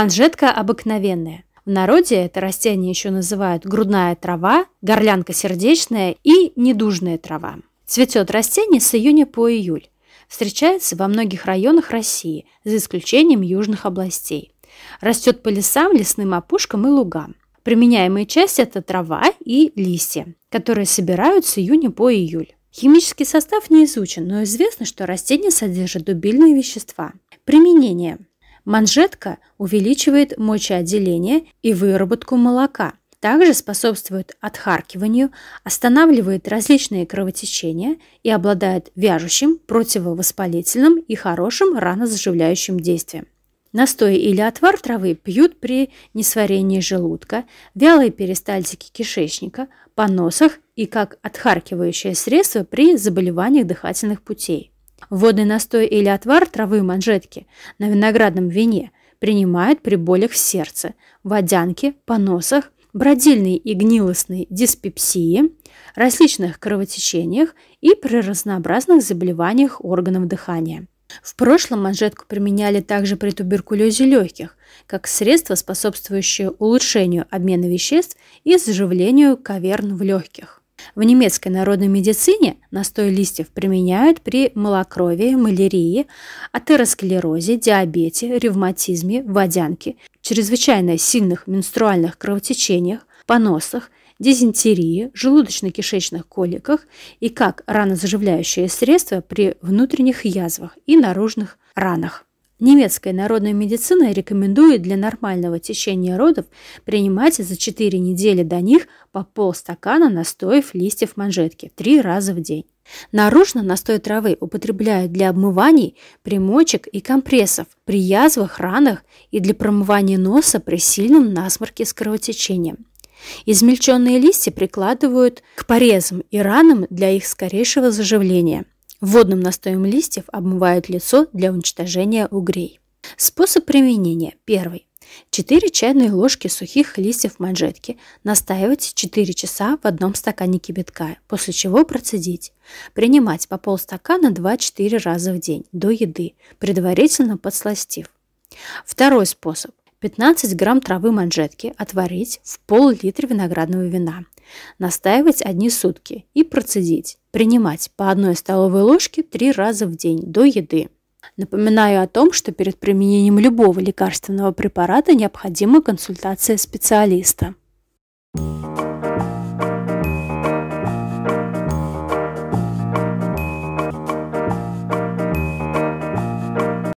Манжетка обыкновенная. В народе это растение еще называют грудная трава, горлянка сердечная и недужная трава. Цветет растение с июня по июль. Встречается во многих районах России, за исключением южных областей. Растет по лесам, лесным опушкам и лугам. Применяемая часть – это трава и листья, которые собирают с июня по июль. Химический состав не изучен, но известно, что растение содержит дубильные вещества. Применение – Манжетка увеличивает мочеотделение и выработку молока. Также способствует отхаркиванию, останавливает различные кровотечения и обладает вяжущим, противовоспалительным и хорошим ранозаживляющим действием. Настой или отвар травы пьют при несварении желудка, вялой перистальтике кишечника, поносах и как отхаркивающее средство при заболеваниях дыхательных путей. Водный настой или отвар травы манжетки на виноградном вине принимают при болях в сердце, водянке, поносах, бродильной и гнилостной диспепсии, различных кровотечениях и при разнообразных заболеваниях органов дыхания. В прошлом манжетку применяли также при туберкулезе легких, как средство, способствующее улучшению обмена веществ и заживлению каверн в легких. В немецкой народной медицине настой листьев применяют при малокровии, малярии, атеросклерозе, диабете, ревматизме, водянке, чрезвычайно сильных менструальных кровотечениях, поносах, дизентерии, желудочно-кишечных коликах и как ранозаживляющее средство при внутренних язвах и наружных ранах. Немецкая народная медицина рекомендует для нормального течения родов принимать за 4 недели до них по полстакана настоев листьев манжетки 3 раза в день. Наружно настой травы употребляют для обмываний, примочек и компрессов, при язвах, ранах и для промывания носа при сильном насморке с кровотечением. Измельченные листья прикладывают к порезам и ранам для их скорейшего заживления – Водным настоем листьев обмывают лицо для уничтожения угрей. Способ применения. Первый. 4 чайные ложки сухих листьев манжетки настаивать 4 часа в одном стакане кипятка, после чего процедить. Принимать по полстакана 2-4 раза в день до еды, предварительно подсластив. Второй способ. 15 грамм травы манжетки отварить в пол-литра виноградного вина. Настаивать одни сутки и процедить. Принимать по одной столовой ложке три раза в день до еды. Напоминаю о том, что перед применением любого лекарственного препарата необходима консультация специалиста. thank you